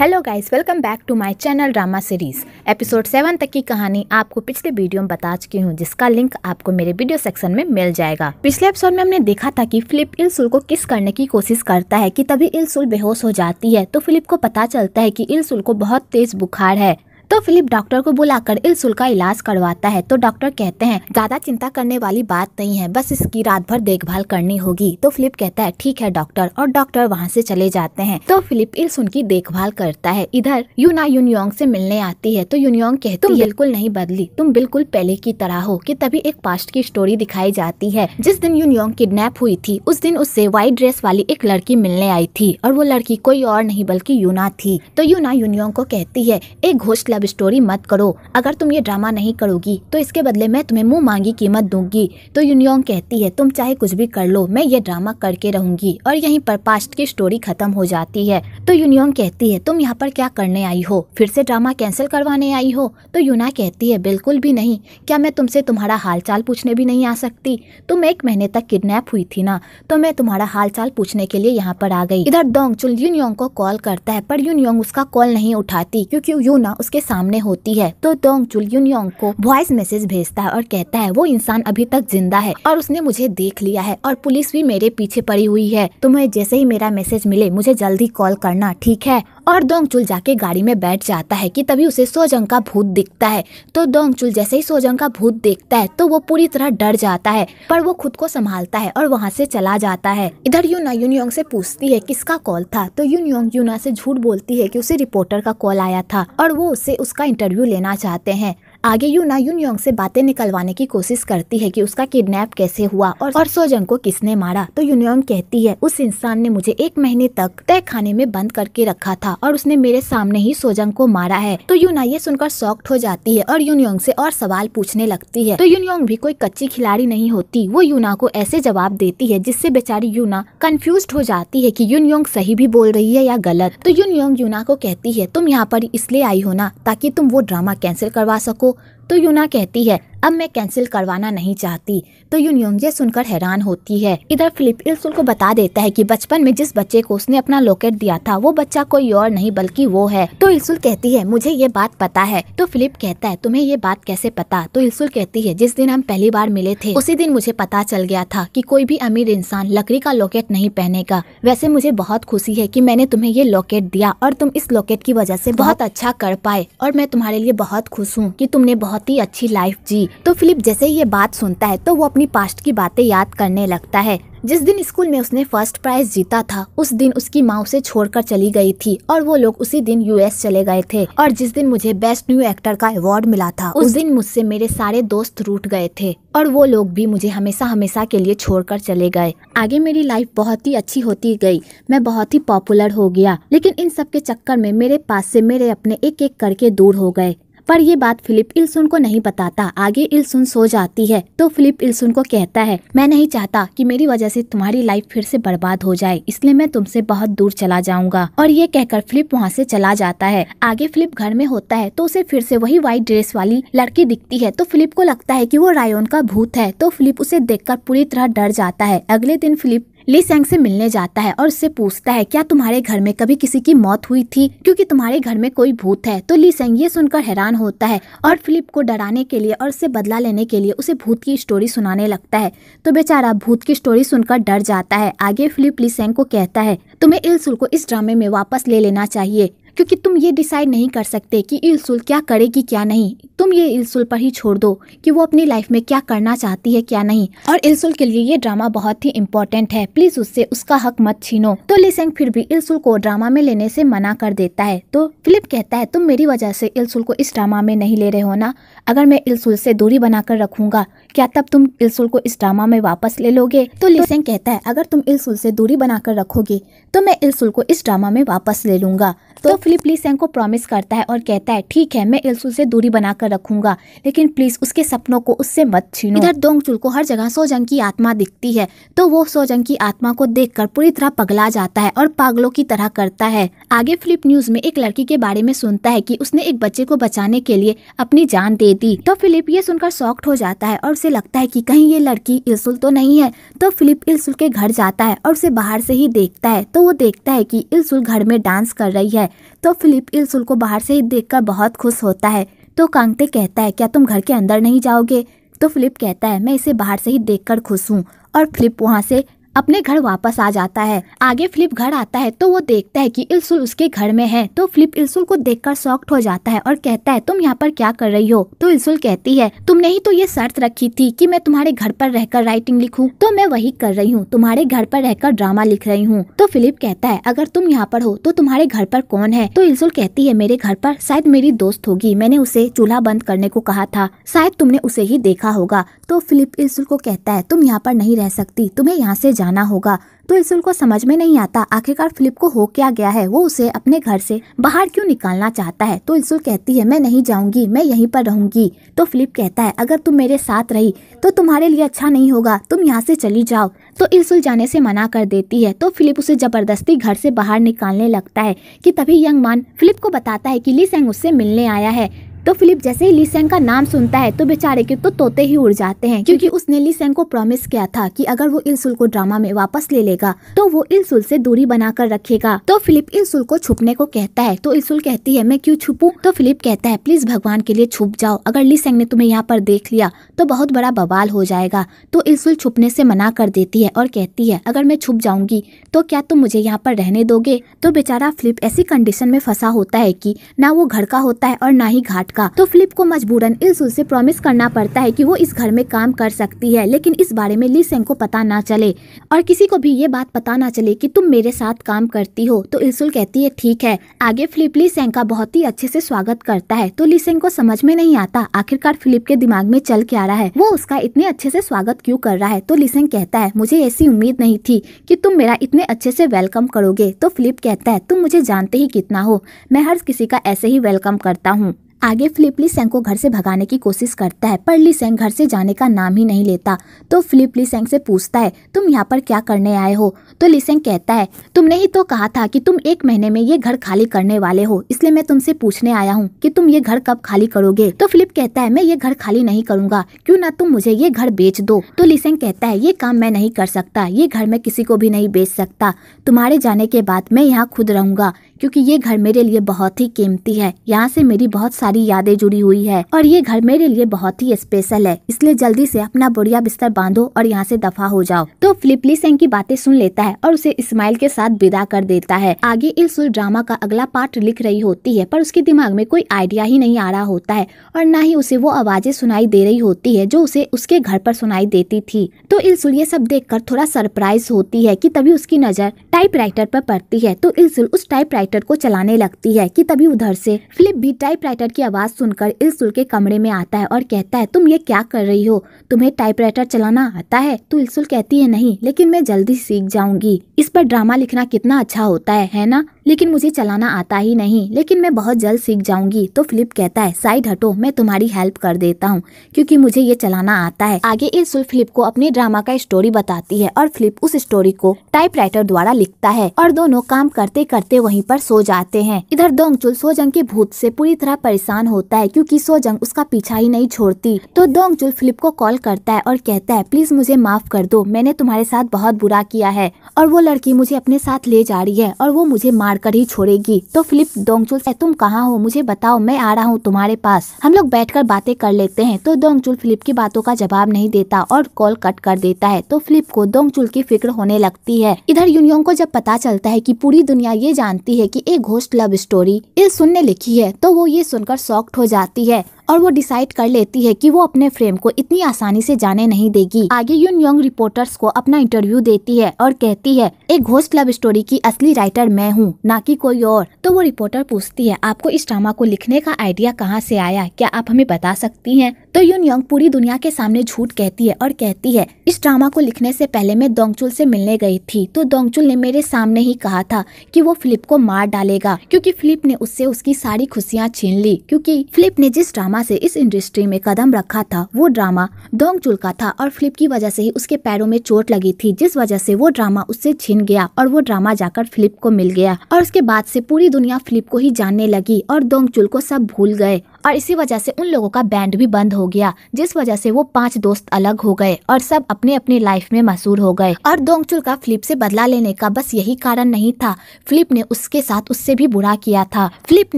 hello guys welcome back to my channel drama series episode seven तक की कहानी आपको पिछले वीडियो में बता चुकी हूँ जिसका लिंक आपको मेरे वीडियो सेक्शन में मिल जाएगा पिछले एपिसोड में हमने देखा था कि फिलिप इलसुल को किस करने की कोशिश करता है कि तभी इलसुल बेहोश हो जाती है तो फिलिप को पता चलता है की इलसुल को बहुत तेज बुखार है तो फिलिप डॉक्टर को बुलाकर इलसुल का इलाज करवाता है तो डॉक्टर कहते हैं ज्यादा चिंता करने वाली बात नहीं है बस इसकी रात भर देखभाल करनी होगी तो फिलिप कहता है ठीक है डॉक्टर और डॉक्टर वहाँ से चले जाते हैं तो फिलिप इलसुन की देखभाल करता है इधर यूना यूनियोंग से मिलने आती है तो यूनियोंग कहती तुम बिल्कुल नहीं बदली तुम बिल्कुल पहले की तरह हो कि तभी एक पास्ट की स्टोरी दिखाई जाती है जिस दिन यूनियोंग किडनैप हुई थी उस दिन उससे व्हाइट ड्रेस वाली एक लड़की मिलने आई थी और वो लड़की कोई और नहीं बल्कि यूना थी तो यूना यूनियोंग को कहती है एक घोष लव स्टोरी मत करो अगर तुम ये ड्रामा नहीं करोगी तो इसके बदले मैं तुम्हें मुंह मांगी कीमत दूंगी तो यूनियोंग कहती है तुम चाहे कुछ भी कर लो मैं ये ड्रामा करके रहूंगी और यहीं पर पास्ट की स्टोरी खत्म हो जाती है तो यूनियोंग कहती है तुम यहाँ पर क्या करने आई हो फिर से ड्रामा कैंसिल करवाने आई हो तो यूना कहती है बिल्कुल भी नहीं क्या मैं तुमसे तुम्हारा हालचाल पूछने भी नहीं आ सकती तुम एक महीने तक किडनेप हुई थी ना तो मैं तुम्हारा हालचाल पूछने के लिए यहाँ पर आ गई इधर चुल यूनियोंग को कॉल करता है पर यूनियोंग उसका कॉल नहीं उठाती क्योंकि यूना उसके सामने होती है तो डोंग चुलयुन योंग को वॉइस मैसेज भेजता है और कहता है वो इंसान अभी तक जिंदा है और उसने मुझे देख लिया है और पुलिस भी मेरे पीछे पड़ी हुई है तुम्हें जैसे ही मेरा मैसेज मिले मुझे जल्दी कॉल करना ठीक है और चुल जाके गाड़ी में बैठ जाता है कि तभी उसे सोजंग का भूत दिखता है तो चुल जैसे ही सोजंग का भूत देखता है तो वो पूरी तरह डर जाता है पर वो खुद को संभालता है और वहाँ से चला जाता है इधर यूना यूनियोंग से पूछती है किसका कॉल था तो यूनियोंग यूना से झूठ बोलती है कि उसे रिपोर्टर का कॉल आया था और वो उसे उसका इंटरव्यू लेना चाहते हैं आगे यूना यून योंग से बातें निकलवाने की कोशिश करती है कि उसका किडनैप कैसे हुआ और, और सोजंग को किसने मारा तो यून योंग कहती है उस इंसान ने मुझे एक महीने तक तय खाने में बंद करके रखा था और उसने मेरे सामने ही सोजंग को मारा है तो यूना ये सुनकर सॉक्ट हो जाती है और यून योंग से और सवाल पूछने लगती है तो यून योंग भी कोई कच्ची खिलाड़ी नहीं होती वो यूना को ऐसे जवाब देती है जिससे बेचारी यूना कंफ्यूज हो जाती है की यून योंग सही भी बोल रही है या गलत तो यून योंग यूना को कहती है तुम यहाँ पर इसलिए आई हो ना ताकि तुम वो ड्रामा कैंसिल करवा सको people तो यूना कहती है अब मैं कैंसिल करवाना नहीं चाहती तो यून योंगजे सुनकर हैरान होती है इधर फिलिप इल्सुल को बता देता है कि बचपन में जिस बच्चे को उसने अपना लॉकेट दिया था वो बच्चा कोई और नहीं बल्कि वो है तो इल्सुल कहती है मुझे ये बात पता है तो फिलिप कहता है तुम्हें ये बात कैसे पता तो इल्सुल कहती है जिस दिन हम पहली बार मिले थे उसी दिन मुझे पता चल गया था की कोई भी अमीर इंसान लकड़ी का लॉकेट नहीं पहनेगा वैसे मुझे बहुत खुशी है की मैंने तुम्हें ये लॉकेट दिया और तुम इस लॉकेट की वजह ऐसी बहुत अच्छा कर पाए और मैं तुम्हारे लिए बहुत खुश हूँ की तुमने बहुत बहुत ही अच्छी लाइफ जी तो फिलिप जैसे ये बात सुनता है तो वो अपनी पास्ट की बातें याद करने लगता है जिस दिन स्कूल में उसने फर्स्ट प्राइज जीता था उस दिन उसकी माँ उसे छोड़कर चली गई थी और वो लोग उसी दिन यूएस चले गए थे और जिस दिन मुझे बेस्ट न्यू एक्टर का अवार्ड मिला था उस दिन मुझसे मेरे सारे दोस्त रूट गए थे और वो लोग भी मुझे हमेशा हमेशा के लिए छोड़कर चले गए आगे मेरी लाइफ बहुत ही अच्छी होती गई मैं बहुत ही पॉपुलर हो गया लेकिन इन सब के चक्कर में मेरे पास से मेरे अपने एक एक करके दूर हो गए पर ये बात फिलिप इल्सुन को नहीं बताता आगे इल्सुन सो जाती है तो फिलिप इल्सुन को कहता है मैं नहीं चाहता कि मेरी वजह से तुम्हारी लाइफ फिर से बर्बाद हो जाए इसलिए मैं तुमसे बहुत दूर चला जाऊंगा और ये कहकर फिलिप वहाँ से चला जाता है आगे फिलिप घर में होता है तो उसे फिर से वही व्हाइट ड्रेस वाली लड़की दिखती है तो फिलिप को लगता है की वो रायोन का भूत है तो फिलिप उसे देखकर पूरी तरह डर जाता है अगले दिन फिलिप ली सेंग से मिलने जाता है और उससे पूछता है क्या तुम्हारे घर में कभी किसी की मौत हुई थी क्योंकि तुम्हारे घर में कोई भूत है तो ली सेंग ये सुनकर हैरान होता है और फिलिप को डराने के लिए और उससे बदला लेने के लिए उसे भूत की स्टोरी सुनाने लगता है तो बेचारा भूत की स्टोरी सुनकर डर जाता है आगे फिलिप ली सेंग को कहता है तुम्हें इल्सुल को इस ड्रामे में वापस ले लेना चाहिए क्योंकि तुम ये डिसाइड नहीं कर सकते कि इलसुल क्या करेगी क्या नहीं तुम ये इलसुल पर ही छोड़ दो कि वो अपनी लाइफ में क्या करना चाहती है क्या नहीं और इलसुल के लिए ये ड्रामा बहुत ही इम्पोर्टेंट है प्लीज उससे उसका हक मत छीनो तो लिसेंग फिर भी इलसुल को ड्रामा में लेने से मना कर देता है तो फिलिप कहता है तुम मेरी वजह से इलसुल को इस ड्रामा में नहीं ले रहे हो ना अगर मैं इलसुल से दूरी बनाकर रखूंगा क्या तब तुम इलसुल को इस ड्रामा में वापस ले लोगे तो लिसेंग कहता है अगर तुम इलसुल से दूरी बनाकर रखोगे तो मैं इलसुल को इस ड्रामा में वापस ले लूंगा तो फिलिप ली सेंग को प्रॉमिस करता है और कहता है ठीक है मैं इल्सु से दूरी बनाकर रखूंगा लेकिन प्लीज उसके सपनों को उससे मत छीनो इधर दोंग चुल को हर जगह सोजंग की आत्मा दिखती है तो वो सोजंग की आत्मा को कर पूरी तरह पगला जाता है और पागलों की तरह करता है आगे फिलिप न्यूज में एक लड़की के बारे में सुनता है की उसने एक बच्चे को बचाने के लिए अपनी जान दे दी तो फिलिप ये सुनकर शॉक्ट हो जाता है और उसे लगता है की कहीं ये लड़की इल्सुल तो नहीं है तो फिलिप इल्सुल के घर जाता है और उसे बाहर से ही देखता है तो वो देखता है की इल्सुल घर में डांस कर रही है तो फिलिप इल्सुल को बाहर से ही देखकर बहुत खुश होता है तो कांगते कहता है क्या तुम घर के अंदर नहीं जाओगे तो फिलिप कहता है मैं इसे बाहर से ही देखकर खुश हूँ और फिलिप वहाँ से अपने घर वापस आ जाता है आगे फ्लिप घर आता है तो वो देखता है कि इलसुल उसके घर में है तो फ्लिप इलसुल को देखकर शॉक्ट हो जाता है और कहता है तुम यहाँ पर क्या कर रही हो तो इलसुल कहती है तुमने ही तो ये शर्त रखी थी कि मैं तुम्हारे घर पर रहकर राइटिंग लिखूं तो मैं वही कर रही हूँ तुम्हारे घर पर रहकर ड्रामा लिख रही हूँ तो फिलिप कहता है अगर तुम यहाँ पर हो तो तुम्हारे घर पर कौन है तो इलसुल कहती है मेरे घर पर शायद मेरी दोस्त होगी मैंने उसे चूल्हा बंद करने को कहा था शायद तुमने उसे ही देखा होगा तो फिलिप इलसुल को कहता है तुम यहाँ पर नहीं रह सकती तुम्हें यहाँ ऐसी जाना होगा तो इजुल को समझ में नहीं आता आखिरकार फिलिप को हो क्या गया है वो उसे अपने घर से बाहर क्यों निकालना चाहता है तो इजुल कहती है मैं नहीं जाऊंगी मैं यहीं पर रहूंगी तो फिलिप कहता है अगर तुम मेरे साथ रही तो तुम्हारे लिए अच्छा नहीं होगा तुम यहाँ से चली जाओ तो इल्सुल जाने से मना कर देती है तो फिलिप उसे ज़बरदस्ती घर से बाहर निकालने लगता है की तभी यंग मान फिलिप को बताता है की ली सेंग उससे मिलने आया है तो फिलिप जैसे ही लीसेंग का नाम सुनता है तो बेचारे के तो तोते ही उड़ जाते हैं क्योंकि उसने लीसेंग को प्रॉमिस किया था कि अगर वो इलसुल को ड्रामा में वापस ले लेगा तो वो इलसुल से दूरी बनाकर रखेगा तो फिलिप इलसुल को छुपने को कहता है तो इलसुल कहती है मैं क्यों छुपू तो फिलिप कहता है प्लीज भगवान के लिए छुप जाओ अगर लीसेंग ने तुम्हें यहाँ पर देख लिया तो बहुत बड़ा बवाल हो जाएगा तो इलसुल छुपने से मना कर देती है और कहती है अगर मैं छुप जाऊंगी तो क्या तुम मुझे यहाँ पर रहने दोगे तो बेचारा फिलिप ऐसी कंडीशन में फंसा होता है की ना वो घर का होता है और ना ही घाट का तो फ्लिप को मजबूरन इल्सुल से प्रॉमिस करना पड़ता है कि वो इस घर में काम कर सकती है लेकिन इस बारे में ली सेंग को पता ना चले और किसी को भी ये बात पता ना चले कि तुम मेरे साथ काम करती हो तो इलसुल कहती है ठीक है आगे फ्लिप ली सेंग का बहुत ही अच्छे से स्वागत करता है तो ली सेंग को समझ में नहीं आता आखिरकार फ्लिप के दिमाग में चल के आ रहा है वो उसका इतने अच्छे से स्वागत क्यूँ कर रहा है तो सेंग कहता है मुझे ऐसी उम्मीद नहीं थी की तुम मेरा इतने अच्छे से वेलकम करोगे तो फ्लिप कहता है तुम मुझे जानते ही कितना हो मैं हर किसी का ऐसे ही वेलकम करता हूँ आगे फिलिप ली सेंग को घर से भगाने की कोशिश करता है पर ली सेंग घर से जाने का नाम ही नहीं लेता तो फिलिप ली सेंग से पूछता है तुम यहाँ पर क्या करने आए हो तो ली सेंग कहता है तुमने ही तो कहा था कि तुम एक महीने में ये घर खाली करने वाले हो इसलिए मैं तुमसे पूछने आया हूँ कि तुम ये घर कब खाली करोगे तो फ्लिप कहता है मैं ये घर खाली नहीं करूँगा क्यों ना तुम मुझे ये घर बेच दो तो सेंग कहता है ये काम मैं नहीं कर सकता ये घर मैं किसी को भी नहीं बेच सकता तुम्हारे जाने के बाद मैं यहाँ खुद रहूँगा क्योंकि ये घर मेरे लिए बहुत ही कीमती है यहाँ से मेरी बहुत सारी यादें जुड़ी हुई है और ये घर मेरे लिए बहुत ही स्पेशल है इसलिए जल्दी से अपना बुढ़िया बिस्तर बांधो और यहाँ से दफा हो जाओ तो फ्लिप सिंह की बातें सुन लेता है और उसे इस्माइल के साथ विदा कर देता है आगे इस ड्रामा का अगला पार्ट लिख रही होती है पर उसके दिमाग में कोई आइडिया ही नहीं आ रहा होता है और न ही उसे वो आवाजें सुनाई दे रही होती है जो उसे उसके घर पर सुनाई देती थी तो इल्सुल ये सब देखकर थोड़ा सरप्राइज होती है कि तभी उसकी नजर टाइपराइटर पर पड़ती है तो इल्सुल उस टाइपराइटर टाइपराइटर को चलाने लगती है कि तभी उधर से फिलिप भी टाइपराइटर की आवाज़ सुनकर इल्सुल के कमरे में आता है और कहता है तुम ये क्या कर रही हो तुम्हें टाइपराइटर चलाना आता है तो इसुल कहती है नहीं लेकिन मैं जल्दी सीख जाऊंगी इस पर ड्रामा लिखना कितना अच्छा होता है है ना लेकिन मुझे चलाना आता ही नहीं लेकिन मैं बहुत जल्द सीख जाऊंगी तो फिलिप कहता है साइड हटो मैं तुम्हारी हेल्प कर देता हूँ क्योंकि मुझे ये चलाना आता है आगे इस फिलिप को अपने ड्रामा का स्टोरी बताती है और फिलिप उस स्टोरी को टाइपराइटर द्वारा लिखता है और दोनों काम करते करते वहीं पर सो जाते हैं इधर दोंगचुल सोजंग के भूत से पूरी तरह परेशान होता है क्योंकि सोजंग उसका पीछा ही नहीं छोड़ती तो दोंगचुल फिलिप को कॉल करता है और कहता है प्लीज मुझे माफ कर दो मैंने तुम्हारे साथ बहुत बुरा किया है और वो लड़की मुझे अपने साथ ले जा रही है और वो मुझे मार मारकर ही छोड़ेगी तो फिलिप डोंगचुल से तुम कहाँ हो मुझे बताओ मैं आ रहा हूँ तुम्हारे पास हम लोग कर बातें कर लेते हैं तो डोंगचुल फिलिप की बातों का जवाब नहीं देता और कॉल कट कर देता है तो फिलिप को डोंगचुल की फिक्र होने लगती है इधर यूनियोंग को जब पता चलता है की पूरी दुनिया ये जानती है की एक घोस्ट लव स्टोरी इस सुनने लिखी है तो वो ये सुनकर सॉक्ट हो जाती है और वो डिसाइड कर लेती है कि वो अपने फ्रेम को इतनी आसानी से जाने नहीं देगी आगे यून यंग रिपोर्टर्स को अपना इंटरव्यू देती है और कहती है एक घोस्ट लव स्टोरी की असली राइटर मैं हूँ न की कोई और तो वो रिपोर्टर पूछती है आपको इस ड्रामा को लिखने का आइडिया कहाँ से आया क्या आप हमें बता सकती है तो यून योंग पूरी दुनिया के सामने झूठ कहती है और कहती है इस ड्रामा को लिखने से पहले मैं दोंगचुल से मिलने गई थी तो दोंगचुल ने मेरे सामने ही कहा था कि वो फ्लिप को मार डालेगा क्योंकि फ्लिप ने उससे उसकी सारी खुशियाँ छीन ली क्योंकि फ्लिप ने जिस ड्रामा से इस इंडस्ट्री में कदम रखा था वो ड्रामा दोंगचुल का था और फ्लिप की वजह से ही उसके पैरों में चोट लगी थी जिस वजह से वो ड्रामा उससे छीन गया और वो ड्रामा जाकर फ्लिप को मिल गया और उसके बाद से पूरी दुनिया फ्लिप को ही जानने लगी और दोंगचुल को सब भूल गए और इसी वजह से उन लोगों का बैंड भी बंद हो गया जिस वजह से वो पांच दोस्त अलग हो गए और सब अपने अपने लाइफ में मशहूर हो गए और दोंगचुल का फ्लिप से बदला लेने का बस यही कारण नहीं था फ्लिप ने उसके साथ उससे भी बुरा किया था फ्लिप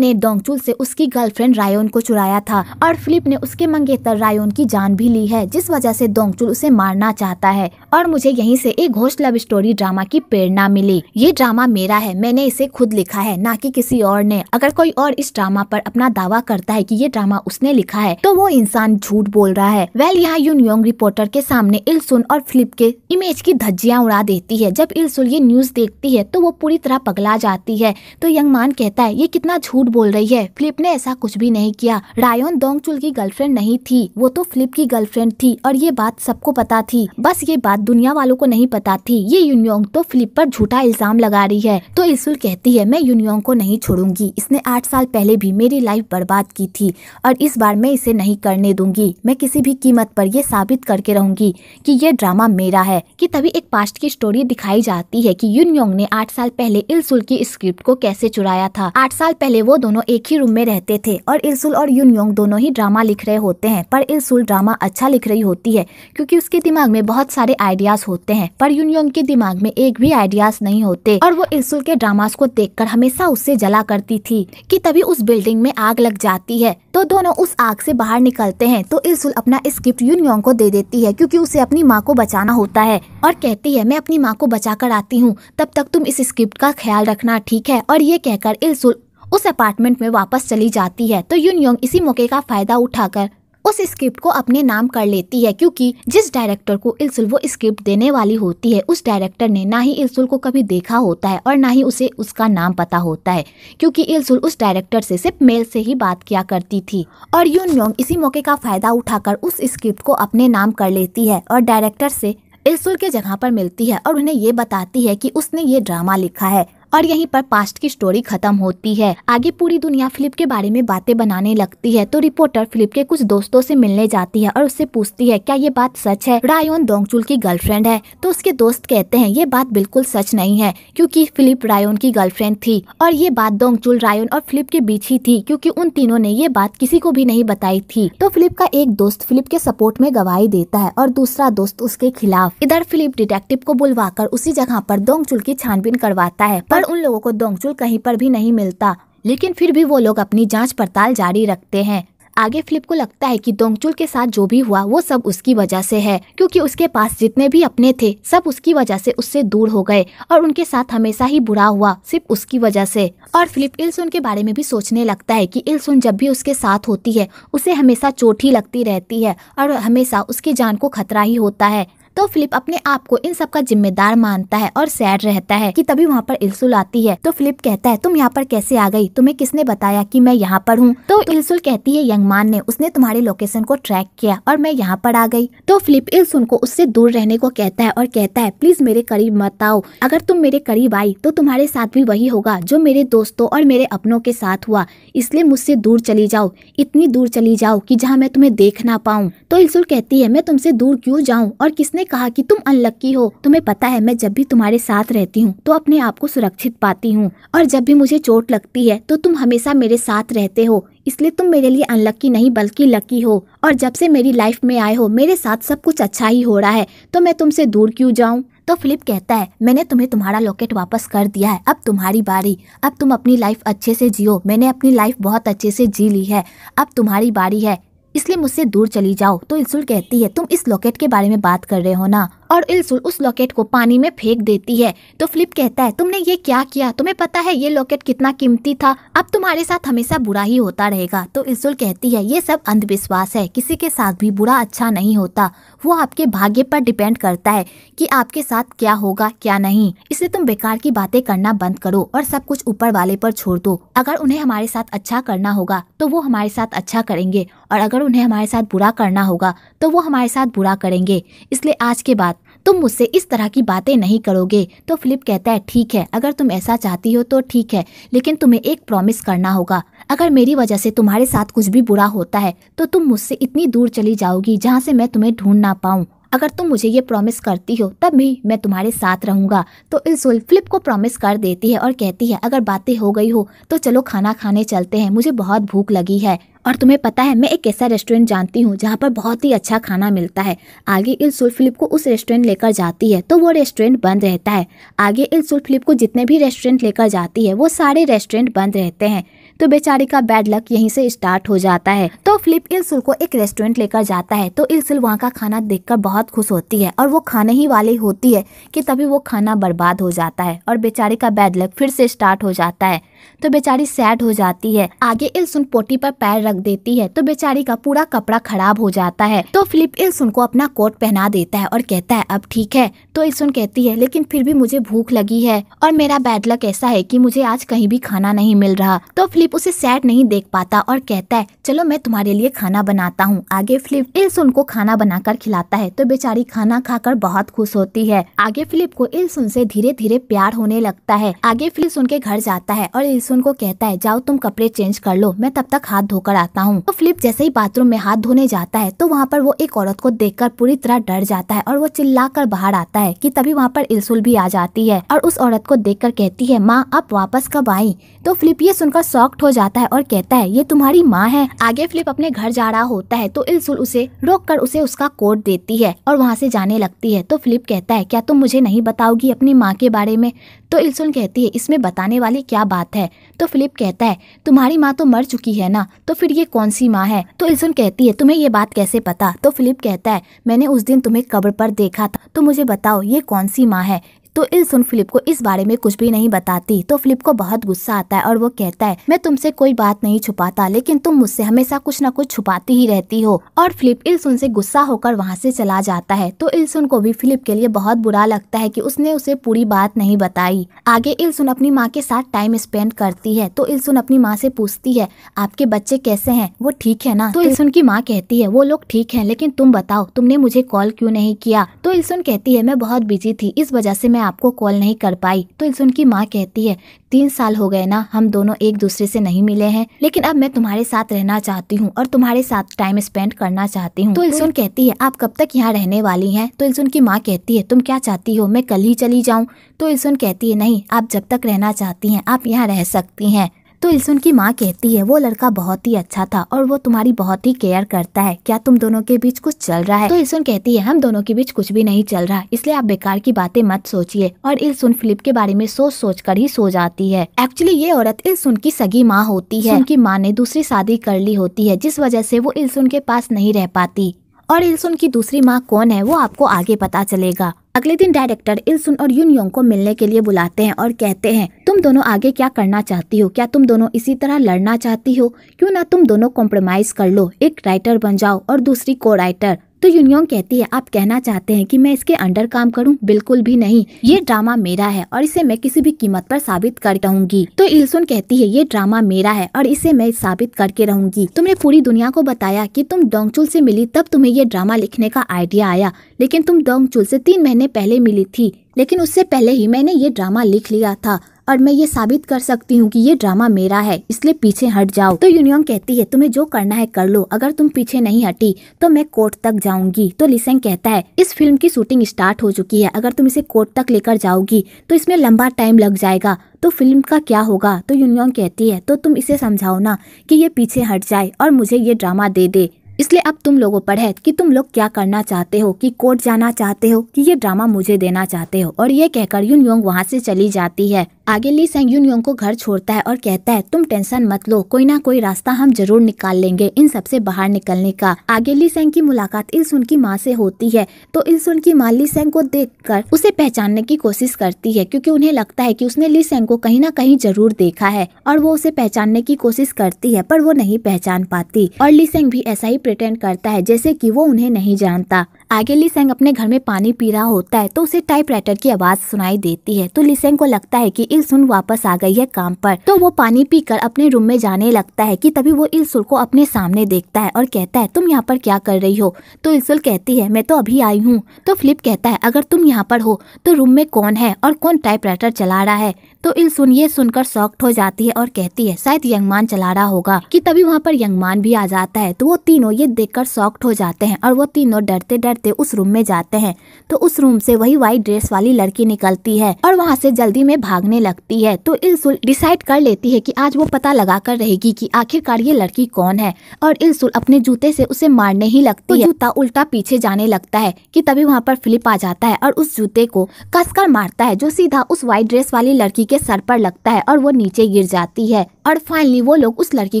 ने डोंगचुल से उसकी गर्लफ्रेंड रायोन को चुराया था और फ्लिप ने उसके मंगेतर रायोन की जान भी ली है जिस वजह से डोंगचुल उसे मारना चाहता है और मुझे यहीं से एक घोष लव स्टोरी ड्रामा की प्रेरणा मिली ये ड्रामा मेरा है मैंने इसे खुद लिखा है न की कि किसी और ने अगर कोई और इस ड्रामा पर अपना दावा करता है की की ये ड्रामा उसने लिखा है तो वो इंसान झूठ बोल रहा है वेल यहाँ यून योंग रिपोर्टर के सामने इलसुन और फिलिप के इमेज की धज्जियाँ उड़ा देती है जब इलसुन ये न्यूज देखती है तो वो पूरी तरह पगला जाती है तो यंग मान कहता है ये कितना झूठ बोल रही है फिलिप ने ऐसा कुछ भी नहीं किया रायोन चुल की गर्लफ्रेंड नहीं थी वो तो फिलिप की गर्लफ्रेंड थी और ये बात सबको पता थी बस ये बात दुनिया वालों को नहीं पता थी ये यूनियोंग तो फिलिप पर झूठा इल्जाम लगा रही है तो इसुल कहती है मैं यूनियोंग को नहीं छोड़ूंगी इसने आठ साल पहले भी मेरी लाइफ बर्बाद की थी थी और इस बार मैं इसे नहीं करने दूंगी मैं किसी भी कीमत पर यह साबित करके रहूंगी कि यह ड्रामा मेरा है कि तभी एक पास्ट की स्टोरी दिखाई जाती है कि यून योंग ने आठ साल पहले इलसुल की स्क्रिप्ट को कैसे चुराया था आठ साल पहले वो दोनों एक ही रूम में रहते थे और इलसुल और यून योंग दोनों ही ड्रामा लिख रहे होते हैं पर इलसुल ड्रामा अच्छा लिख रही होती है क्यूँकी उसके दिमाग में बहुत सारे आइडियाज होते हैं पर यून योंग के दिमाग में एक भी आइडियाज नहीं होते और वो इलसुल के ड्रामा को देख हमेशा उससे जला करती थी की तभी उस बिल्डिंग में आग लग जाती है तो दोनों उस आग से बाहर निकलते हैं तो इसुल अपना स्क्रिप्ट यूनियोंग को दे देती है क्योंकि उसे अपनी माँ को बचाना होता है और कहती है मैं अपनी माँ को बचा कर आती हूँ तब तक तुम इस स्क्रिप्ट का ख्याल रखना ठीक है और ये कहकर इसुल उस अपार्टमेंट में वापस चली जाती है तो यूनियोंग इसी मौके का फायदा उठाकर उस स्क्रिप्ट को अपने नाम कर लेती है क्योंकि जिस डायरेक्टर को इल्सुल वो स्क्रिप्ट देने वाली होती है उस डायरेक्टर ने ना ही इल्सुल को कभी देखा होता है और ना ही उसे उसका नाम पता होता है क्योंकि इल्सुल उस डायरेक्टर से सिर्फ मेल से ही बात किया करती थी और यून योंग इसी मौके का फायदा उठाकर उस स्क्रिप्ट को अपने नाम कर लेती है और डायरेक्टर से इल्सुल के जगह पर मिलती है और उन्हें ये बताती है कि उसने ये ड्रामा लिखा है और यहीं पर पास्ट की स्टोरी खत्म होती है आगे पूरी दुनिया फिलिप के बारे में बातें बनाने लगती है तो रिपोर्टर फिलिप के कुछ दोस्तों से मिलने जाती है और उससे पूछती है क्या ये बात सच है रायोन दोंगचुल की गर्लफ्रेंड है तो उसके दोस्त कहते हैं ये बात बिल्कुल सच नहीं है क्योंकि फिलिप रायोन की गर्लफ्रेंड थी और ये बात दोंगचुल रायोन और फिलिप के बीच ही थी क्यूँकी उन तीनों ने ये बात किसी को भी नहीं बताई थी तो फिलिप का एक दोस्त फिलिप के सपोर्ट में गवाही देता है और दूसरा दोस्त उसके खिलाफ इधर फिलिप डिटेक्टिव को बुलवा उसी जगह आरोप दोंगचुल की छानबीन करवाता है पर उन लोगों को दोंगचुल कहीं पर भी नहीं मिलता लेकिन फिर भी वो लोग अपनी जांच पड़ताल जारी रखते हैं आगे फ्लिप को लगता है कि दोंगचुल के साथ जो भी हुआ वो सब उसकी वजह से है क्योंकि उसके पास जितने भी अपने थे सब उसकी वजह से उससे दूर हो गए और उनके साथ हमेशा ही बुरा हुआ सिर्फ उसकी वजह से और फ्लिप इलसुन के बारे में भी सोचने लगता है कि इलसुन जब भी उसके साथ होती है उसे हमेशा चोट ही लगती रहती है और हमेशा उसकी जान को खतरा ही होता है तो फिलिप अपने आप को इन सब का जिम्मेदार मानता है और सैड रहता है कि तभी वहाँ पर इल्सुल आती है तो फिलिप कहता है तुम यहाँ पर कैसे आ गई तुम्हें किसने बताया कि मैं यहाँ पर हूँ तो इल्सुल कहती है यंगमान ने उसने तुम्हारे लोकेशन को ट्रैक किया और मैं यहाँ पर आ गई तो फिलिप इल्सुल को उससे दूर रहने को कहता है और कहता है प्लीज मेरे करीब मत आओ अगर तुम मेरे करीब आई तो तुम्हारे साथ भी वही होगा जो मेरे दोस्तों और मेरे अपनों के साथ हुआ इसलिए मुझसे दूर चली जाओ इतनी दूर चली जाओ कि जहाँ मैं तुम्हें देख ना पाऊँ तो इल्सुल कहती है मैं तुमसे दूर क्यों जाऊँ और किसने कहा कि तुम अनलक्की हो तुम्हें पता है मैं जब भी तुम्हारे साथ रहती हूँ तो अपने आप को सुरक्षित पाती हूँ और जब भी मुझे चोट लगती है तो तुम हमेशा मेरे साथ रहते हो इसलिए तुम मेरे लिए अनलक्की नहीं बल्कि लकी हो और जब से मेरी लाइफ में आए हो मेरे साथ सब कुछ अच्छा ही हो रहा है तो मैं तुमसे दूर क्यों जाऊँ तो फिलिप कहता है मैंने तुम्हें तुम्हारा लॉकेट वापस कर दिया है अब तुम्हारी बारी अब तुम अपनी लाइफ अच्छे से जियो मैंने अपनी लाइफ बहुत अच्छे से जी ली है अब तुम्हारी बारी है इसलिए मुझसे दूर चली जाओ तो इल्सुल कहती है तुम इस लॉकेट के बारे में बात कर रहे हो ना और इल्सुल उस लॉकेट को पानी में फेंक देती है तो फ्लिप कहता है तुमने ये क्या किया तुम्हें पता है ये लॉकेट कितना कीमती था अब तुम्हारे साथ हमेशा बुरा ही होता रहेगा तो इल्सुल कहती है ये सब अंधविश्वास है किसी के साथ भी बुरा अच्छा नहीं होता वो आपके भाग्य पर डिपेंड करता है कि आपके साथ क्या होगा क्या नहीं इसलिए तुम बेकार की बातें करना बंद करो और सब कुछ ऊपर वाले पर छोड़ दो अगर उन्हें हमारे साथ अच्छा करना होगा तो वो हमारे साथ अच्छा करेंगे और अगर उन्हें हमारे साथ बुरा करना होगा तो वो हमारे साथ बुरा करेंगे इसलिए आज के बाद तुम मुझसे इस तरह की बातें नहीं करोगे तो फिलिप कहता है ठीक है अगर तुम ऐसा चाहती हो तो ठीक है लेकिन तुम्हें एक प्रॉमिस करना होगा अगर मेरी वजह से तुम्हारे साथ कुछ भी बुरा होता है तो तुम मुझसे इतनी दूर चली जाओगी जहाँ से मैं तुम्हें ढूंढ ना पाऊँ अगर तुम मुझे ये प्रॉमिस करती हो तब भी मैं तुम्हारे साथ रहूंगा तो इल्सुल फ्लिप को प्रॉमिस कर देती है और कहती है अगर बातें हो गई हो तो चलो खाना खाने चलते हैं मुझे बहुत भूख लगी है और तुम्हें पता है मैं एक ऐसा रेस्टोरेंट जानती हूँ जहाँ पर बहुत ही अच्छा खाना मिलता है आगे इल फिलिप को उस रेस्टोरेंट लेकर जाती है तो वो रेस्टोरेंट बंद रहता है आगे इल फिलिप को जितने भी रेस्टोरेंट लेकर जाती है वो सारे रेस्टोरेंट बंद रहते हैं तो बेचारी का बैड लक यहीं से स्टार्ट हो जाता है तो फ्लिप इलसुल को एक रेस्टोरेंट लेकर जाता है तो इलसुल वहाँ का खाना देखकर बहुत खुश होती है और वो खाने ही वाली होती है कि तभी वो खाना बर्बाद हो जाता है और बेचारी का बैड लक फिर से स्टार्ट हो जाता है तो बेचारी सैड हो जाती है आगे इलसुन पोटी पर पैर रख देती है तो बेचारी का पूरा कपड़ा खराब हो जाता है तो फिलिप इलसुन को अपना कोट पहना देता है और कहता है अब ठीक है तो इलसुन कहती है लेकिन फिर भी मुझे भूख लगी है और मेरा बैड लक ऐसा है की मुझे आज कहीं भी खाना नहीं मिल रहा तो फ्लिप फ्लिप उसे सैड नहीं देख पाता और कहता है चलो मैं तुम्हारे लिए खाना बनाता हूँ आगे फ्लिप इल्स उनको खाना बनाकर खिलाता है तो बेचारी खाना खाकर बहुत खुश होती है आगे फ्लिप को इल्सुन से धीरे धीरे प्यार होने लगता है आगे फ्लिप उनके घर जाता है और इल्सुन को कहता है जाओ तुम कपड़े चेंज कर लो मैं तब तक हाथ धोकर आता हूँ तो फ्लिप जैसे ही बाथरूम में हाथ धोने जाता है तो वहाँ पर वो एक औरत को कर पूरी तरह डर जाता है और वो चिल्ला कर बाहर आता है की तभी वहाँ पर इल्सुल भी आ जाती है और उस औरत को कर कहती है माँ आप वापस कब आई तो फ्लिप ये सुनकर शौक शॉक्ट हो जाता है और कहता है ये तुम्हारी माँ है आगे फ्लिप अपने घर जा रहा होता है तो इलसुल उसे रोक कर उसे उसका कोट देती है और वहाँ से जाने लगती है तो फ्लिप कहता है क्या तुम मुझे नहीं बताओगी अपनी माँ के बारे में तो इलसुल कहती है इसमें बताने वाली क्या बात है तो फ्लिप कहता है तुम्हारी माँ तो मर चुकी है ना तो फिर ये कौन सी माँ है तो इलसुल कहती है तुम्हें ये बात कैसे पता तो फिलिप कहता है मैंने उस दिन तुम्हें कब्र पर देखा था तो मुझे बताओ ये कौन सी माँ है तो इल्सुन फिलिप को इस बारे में कुछ भी नहीं बताती तो फिलिप को बहुत गुस्सा आता है और वो कहता है मैं तुमसे कोई बात नहीं छुपाता लेकिन तुम मुझसे हमेशा कुछ न कुछ छुपाती ही रहती हो और फिलिप इल सुन से गुस्सा होकर वहाँ से चला जाता है तो सुन को भी फिलिप के लिए बहुत बुरा लगता है की उसने उसे पूरी बात नहीं बताई आगे इल सुन अपनी माँ के साथ टाइम स्पेंड करती है तो सुन अपनी माँ से पूछती है आपके बच्चे कैसे है वो ठीक है ना तो सुन की माँ कहती है वो लोग ठीक है लेकिन तुम बताओ तुमने मुझे कॉल क्यों नहीं किया तो सुन कहती है मैं बहुत बिजी थी इस वजह से मैं आपको कॉल नहीं कर पाई तो इस उनकी माँ कहती है तीन साल हो गए ना हम दोनों एक दूसरे से नहीं मिले हैं लेकिन अब मैं तुम्हारे साथ रहना चाहती हूँ और तुम्हारे साथ टाइम स्पेंड करना चाहती हूँ तो इल्सुन कहती है आप कब तक यहाँ रहने वाली हैं तो इल्सुन की माँ कहती है तुम क्या चाहती हो मैं कल ही चली जाऊँ तो इल्सुन कहती है नहीं आप जब तक रहना चाहती है आप यहाँ रह सकती है तो इल्सुन की माँ कहती है वो लड़का बहुत ही अच्छा था और वो तुम्हारी बहुत ही केयर करता है क्या तुम दोनों के बीच कुछ चल रहा है तो इल्सुन कहती है हम दोनों के बीच कुछ भी नहीं चल रहा इसलिए आप बेकार की बातें मत सोचिए और इल्सुन फिलिप के बारे में सोच सोच कर ही सो जाती है एक्चुअली ये औरत इल्सुन की सगी माँ होती है उनकी माँ ने दूसरी शादी कर ली होती है जिस वजह से वो इल्सुन के पास नहीं रह पाती और इल्सुन की दूसरी माँ कौन है वो आपको आगे पता चलेगा अगले दिन डायरेक्टर इलसुन और यून योंग को मिलने के लिए बुलाते हैं और कहते हैं तुम दोनों आगे क्या करना चाहती हो क्या तुम दोनों इसी तरह लड़ना चाहती हो क्यों ना तुम दोनों कॉम्प्रोमाइज कर लो एक राइटर बन जाओ और दूसरी को राइटर तो यूनियोंग कहती है आप कहना चाहते हैं कि मैं इसके अंडर काम करूं बिल्कुल भी नहीं ये ड्रामा मेरा है और इसे मैं किसी भी कीमत पर साबित कर रहूंगी तो इल्सुन कहती है ये ड्रामा मेरा है और इसे मैं साबित करके रहूंगी तुमने पूरी दुनिया को बताया कि तुम डोंगचुल से मिली तब तुम्हें ये ड्रामा लिखने का आइडिया आया लेकिन तुम डोंगचुल से तीन महीने पहले मिली थी लेकिन उससे पहले ही मैंने ये ड्रामा लिख लिया था और मैं ये साबित कर सकती हूँ कि ये ड्रामा मेरा है इसलिए पीछे हट जाओ तो यूनियन कहती है तुम्हें जो करना है कर लो अगर तुम पीछे नहीं हटी तो मैं कोर्ट तक जाऊंगी तो लिसेंग कहता है इस फिल्म की शूटिंग स्टार्ट हो चुकी है अगर तुम इसे कोर्ट तक लेकर जाओगी तो इसमें लंबा टाइम लग जाएगा तो फिल्म का क्या होगा तो यूनियन कहती है तो तुम इसे समझाओ ना कि ये पीछे हट जाए और मुझे ये ड्रामा दे दे इसलिए अब तुम लोगों पर है कि तुम लोग क्या करना चाहते हो कि कोर्ट जाना चाहते हो कि ये ड्रामा मुझे देना चाहते हो और ये कहकर यून योंग वहाँ से चली जाती है आगे ली सेंग यून योंग को घर छोड़ता है और कहता है तुम टेंशन मत लो कोई ना कोई रास्ता हम जरूर निकाल लेंगे इन सबसे बाहर निकलने का आगे ली सेंग की मुलाकात इलसुन की माँ से होती है तो इलसुन की माँ ली सेंग को कर उसे पहचानने की कोशिश करती है क्यूँकी उन्हें लगता है की उसने ली सेंग को कहीं ना कहीं जरूर देखा है और वो उसे पहचानने की कोशिश करती है पर वो नहीं पहचान पाती और ली सेंग भी ऐसा ही प्रिटेंड करता है जैसे कि वो उन्हें नहीं जानता आगे लिसेंग अपने घर में पानी पी रहा होता है तो उसे टाइपराइटर की आवाज सुनाई देती है तो लिसेंग को लगता है कि इलसुन वापस आ गई है काम पर तो वो पानी पीकर अपने रूम में जाने लगता है कि तभी वो इलसुल को अपने सामने देखता है और कहता है तुम यहाँ पर क्या कर रही हो तो इलसुल कहती है मैं तो अभी आई हूँ तो फ्लिप कहता है अगर तुम यहाँ पर हो तो रूम में कौन है और कौन टाइप चला रहा है तो इल सुन ये सुनकर सॉक्ट हो जाती है और कहती है शायद यंगमान चला रहा होगा कि तभी वहाँ पर यंगमान भी आ जाता है तो वो तीनों ये देखकर सॉक्ट हो जाते हैं और वो तीनों डरते डरते करते उस रूम में जाते हैं तो उस रूम से वही व्हाइट ड्रेस वाली लड़की निकलती है और वहाँ से जल्दी में भागने लगती है तो इलसुल डिसाइड कर लेती है कि आज वो पता लगा कर रहेगी कि आखिरकार ये लड़की कौन है और इलसुल अपने जूते से उसे मारने ही लगती तो है जूता उल्टा पीछे जाने लगता है कि तभी वहाँ पर फिलिप आ जाता है और उस जूते को कसकर मारता है जो सीधा उस व्हाइट ड्रेस वाली लड़की के सर पर लगता है और वो नीचे गिर जाती है और फाइनली वो लोग उस लड़की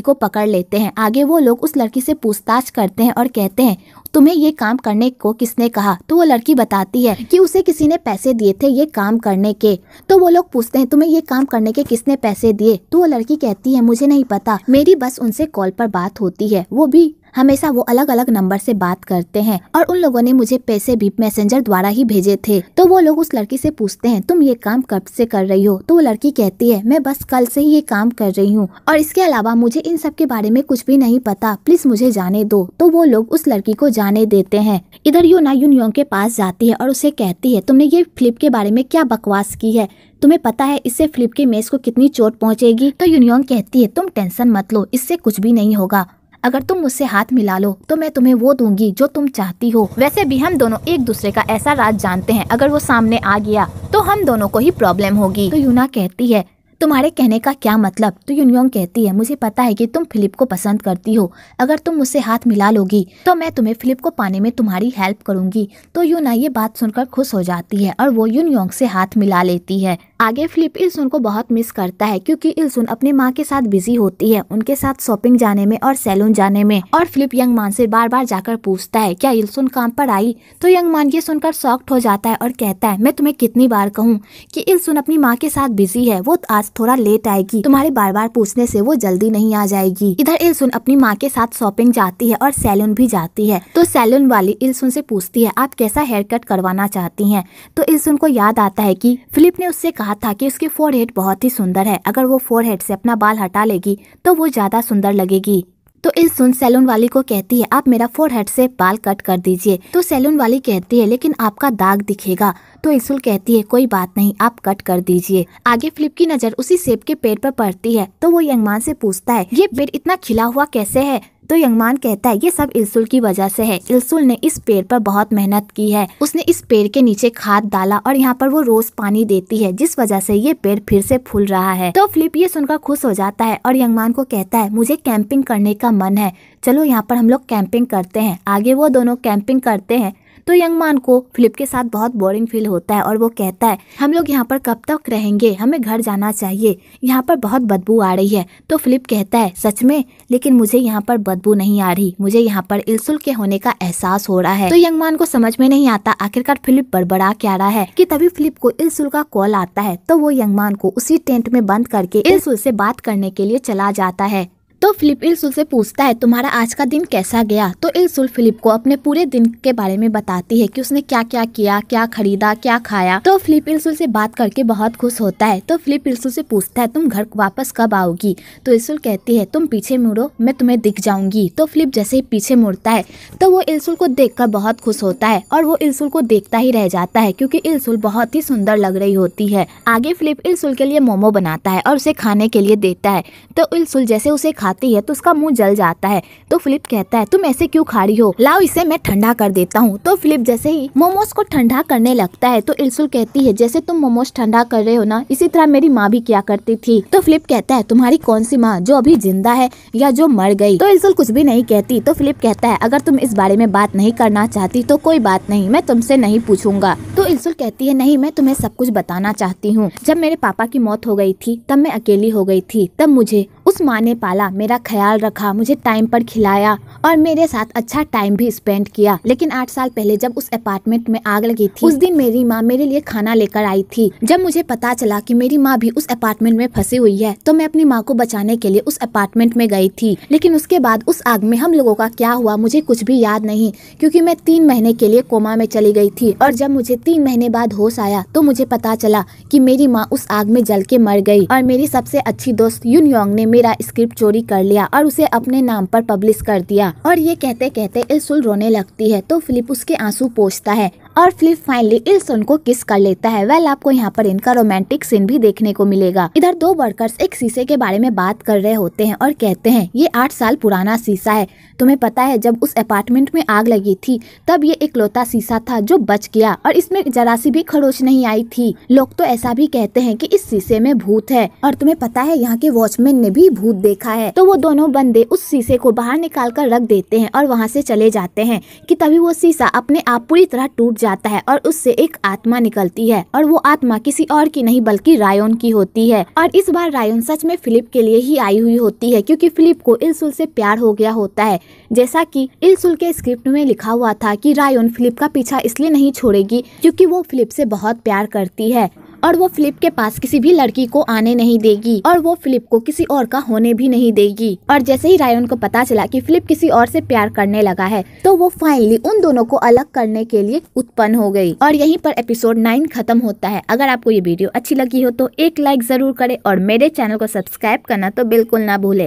को पकड़ लेते हैं आगे वो लोग उस लड़की से पूछताछ करते हैं और कहते हैं तुम्हें ये काम करने को किसने कहा तो वो लड़की बताती है कि उसे किसी ने पैसे दिए थे ये काम करने के तो वो लोग पूछते हैं तुम्हें ये काम करने के किसने पैसे दिए तो वो लड़की कहती है मुझे नहीं पता मेरी बस उनसे कॉल पर बात होती है वो भी हमेशा वो अलग अलग नंबर से बात करते हैं और उन लोगों ने मुझे पैसे भी मैसेंजर द्वारा ही भेजे थे तो वो लोग उस लड़की से पूछते हैं तुम ये काम कब से कर रही हो तो वो लड़की कहती है मैं बस कल से ही ये काम कर रही हूँ और इसके अलावा मुझे इन सब के बारे में कुछ भी नहीं पता प्लीज मुझे जाने दो तो वो लोग उस लड़की को जाने देते हैं इधर यू ना योंग के पास जाती है और उसे कहती है तुमने ये फ्लिप के बारे में क्या बकवास की है तुम्हें पता है इससे फ्लिप के मेज को कितनी चोट पहुंचेगी तो यूनियन कहती है तुम टेंशन मत लो इससे कुछ भी नहीं होगा अगर तुम मुझसे हाथ मिला लो तो मैं तुम्हें वो दूंगी जो तुम चाहती हो वैसे भी हम दोनों एक दूसरे का ऐसा राज जानते हैं अगर वो सामने आ गया तो हम दोनों को ही प्रॉब्लम होगी तो यूना कहती है तुम्हारे कहने का क्या मतलब तो यूनियोंग कहती है मुझे पता है कि तुम फिलिप को पसंद करती हो अगर तुम मुझसे हाथ मिला लोगी तो मैं तुम्हें फिलिप को पाने में तुम्हारी हेल्प करूंगी तो यूना ये बात सुनकर खुश हो जाती है और वो यूनियोंग से हाथ मिला लेती है आगे फ्लिप इल्सुन को बहुत मिस करता है क्योंकि इल्सुन अपने माँ के साथ बिजी होती है उनके साथ शॉपिंग जाने में और सैलून जाने में और फ्लिप यंग मान से बार बार जाकर पूछता है क्या इल्सुन काम पर आई तो यंग मान ये सुनकर शॉक्ट हो जाता है और कहता है मैं तुम्हें कितनी बार कहूँ कि इल्सुन अपनी माँ के साथ बिजी है वो तो आज थोड़ा लेट आएगी तुम्हारे बार बार पूछने से वो जल्दी नहीं आ जाएगी इधर इल्सुन अपनी माँ के साथ शॉपिंग जाती है और सैलून भी जाती है तो सैलून वाली इल्सुन से पूछती है आप कैसा हेयर कट करवाना चाहती है तो इल्सुन को याद आता है की फिलिप ने उससे कहा कहा था कि उसकी फोरहेड बहुत ही सुंदर है अगर वो फोरहेड से अपना बाल हटा लेगी तो वो ज़्यादा सुंदर लगेगी तो इन सुन सैलून वाली को कहती है आप मेरा फोर हेड से बाल कट कर दीजिए तो सैलून वाली कहती है लेकिन आपका दाग दिखेगा तो इसुल कहती है कोई बात नहीं आप कट कर दीजिए आगे फ्लिप की नज़र उसी सेब के पेड़ पर पड़ती है तो वो यंगमान से पूछता है ये पेड़ इतना खिला हुआ कैसे है तो यंगमान कहता है ये सब इल्सुल की वजह से है इल्सुल ने इस पेड़ पर बहुत मेहनत की है उसने इस पेड़ के नीचे खाद डाला और यहाँ पर वो रोज पानी देती है जिस वजह से ये पेड़ फिर से फूल रहा है तो फ्लिप ये सुनकर खुश हो जाता है और यंगमान को कहता है मुझे कैंपिंग करने का मन है चलो यहाँ पर हम लोग कैंपिंग करते हैं आगे वो दोनों कैंपिंग करते हैं तो यंगमान को फिलिप के साथ बहुत बोरिंग फील होता है और वो कहता है हम लोग यहाँ पर कब तक रहेंगे हमें घर जाना चाहिए यहाँ पर बहुत बदबू आ रही है तो फिलिप कहता है सच में लेकिन मुझे यहाँ पर बदबू नहीं आ रही मुझे यहाँ पर इल्सुल के होने का एहसास हो रहा है तो यंगमान को समझ में नहीं आता आखिरकार फिलिप बड़बड़ा क्या रहा है कि तभी फिलिप को इलसुल का कॉल आता है तो वो यंगमान को उसी टेंट में बंद करके इलसुल से बात करने के लिए चला जाता है तो फिलिप इलसुल से पूछता है तुम्हारा आज का दिन कैसा गया तो इलसुल फिलिप को अपने पूरे दिन के बारे में बताती है कि उसने क्या क्या किया क्या खरीदा क्या खाया तो फिलिप इलसुल से बात करके बहुत खुश होता है तो फिलिप इलसुल से पूछता है तुम घर वापस कब आओगी तो इलसुल कहती है तुम पीछे मुड़ो मैं तुम्हें दिख जाऊंगी तो फिलिप जैसे ही पीछे मुड़ता है तो वो इलसुल को देख बहुत खुश होता है और वो इलसुल को देखता ही रह जाता है क्योंकि इलसुल बहुत ही सुंदर लग रही होती है आगे फिलिप इलसुल के लिए मोमो बनाता है और उसे खाने के लिए देता है तो इलसुल जैसे उसे खा खाती है तो उसका मुंह जल जाता है तो फिलिप कहता है तुम ऐसे क्यों खा रही हो लाओ इसे मैं ठंडा कर देता हूँ तो फिलिप जैसे ही मोमोज को ठंडा करने लगता है तो इल्सुल कहती है जैसे तुम मोमोज ठंडा कर रहे हो ना इसी तरह मेरी माँ भी क्या करती थी तो फिलिप कहता है तुम्हारी कौन सी माँ जो अभी जिंदा है या जो मर गई तो इल्सुल कुछ भी नहीं कहती तो फिलिप कहता है अगर तुम इस बारे में बात नहीं करना चाहती तो कोई बात नहीं मैं तुमसे नहीं पूछूंगा तो इल्सुल कहती है नहीं मैं तुम्हें सब कुछ बताना चाहती हूँ जब मेरे पापा की मौत हो गई थी तब मैं अकेली हो गई थी तब मुझे उस माँ ने पाला मेरा ख्याल रखा मुझे टाइम पर खिलाया और मेरे साथ अच्छा टाइम भी स्पेंड किया लेकिन आठ साल पहले जब उस अपार्टमेंट में आग लगी थी उस दिन मेरी माँ मेरे लिए खाना लेकर आई थी जब मुझे पता चला कि मेरी माँ भी उस अपार्टमेंट में फंसी हुई है तो मैं अपनी माँ को बचाने के लिए उस अपार्टमेंट में गई थी लेकिन उसके बाद उस आग में हम लोगों का क्या हुआ मुझे कुछ भी याद नहीं क्यूँकी मैं तीन महीने के लिए कोमा में चली गई थी और जब मुझे तीन महीने बाद होश आया तो मुझे पता चला की मेरी माँ उस आग में जल के मर गई और मेरी सबसे अच्छी दोस्त यून ने मेरा स्क्रिप्ट चोरी कर लिया और उसे अपने नाम पर पब्लिश कर दिया और ये कहते कहते इलसुल रोने लगती है तो फिलिप उसके आंसू पोछता है और फिर फाइनली इल्सन को किस कर लेता है वेल आपको यहाँ पर इनका रोमांटिक सीन भी देखने को मिलेगा इधर दो वर्कर्स एक शीशे के बारे में बात कर रहे होते हैं और कहते हैं ये आठ साल पुराना शीशा है तुम्हें पता है जब उस अपार्टमेंट में आग लगी थी तब ये इकलौता शीशा था जो बच गया और इसमें जरा सी भी खरोच नहीं आई थी लोग तो ऐसा भी कहते हैं कि इस शीशे में भूत है और तुम्हें पता है यहाँ के वॉचमैन ने भी भूत देखा है तो वो दोनों बंदे उस शीशे को बाहर निकाल कर रख देते हैं और वहाँ से चले जाते हैं कि तभी वो शीशा अपने आप पूरी तरह टूट जाता है और उससे एक आत्मा निकलती है और वो आत्मा किसी और की नहीं बल्कि रायोन की होती है और इस बार रायोन सच में फिलिप के लिए ही आई हुई होती है क्योंकि फिलिप को इलसुल से प्यार हो गया होता है जैसा कि इलसुल के स्क्रिप्ट में लिखा हुआ था कि रायोन फिलिप का पीछा इसलिए नहीं छोड़ेगी क्योंकि वो फिलिप से बहुत प्यार करती है और वो फिलिप के पास किसी भी लड़की को आने नहीं देगी और वो फिलिप को किसी और का होने भी नहीं देगी और जैसे ही रायन को पता चला कि फिलिप किसी और से प्यार करने लगा है तो वो फाइनली उन दोनों को अलग करने के लिए उत्पन्न हो गई और यहीं पर एपिसोड नाइन खत्म होता है अगर आपको ये वीडियो अच्छी लगी हो तो एक लाइक जरूर करे और मेरे चैनल को सब्सक्राइब करना तो बिल्कुल ना भूले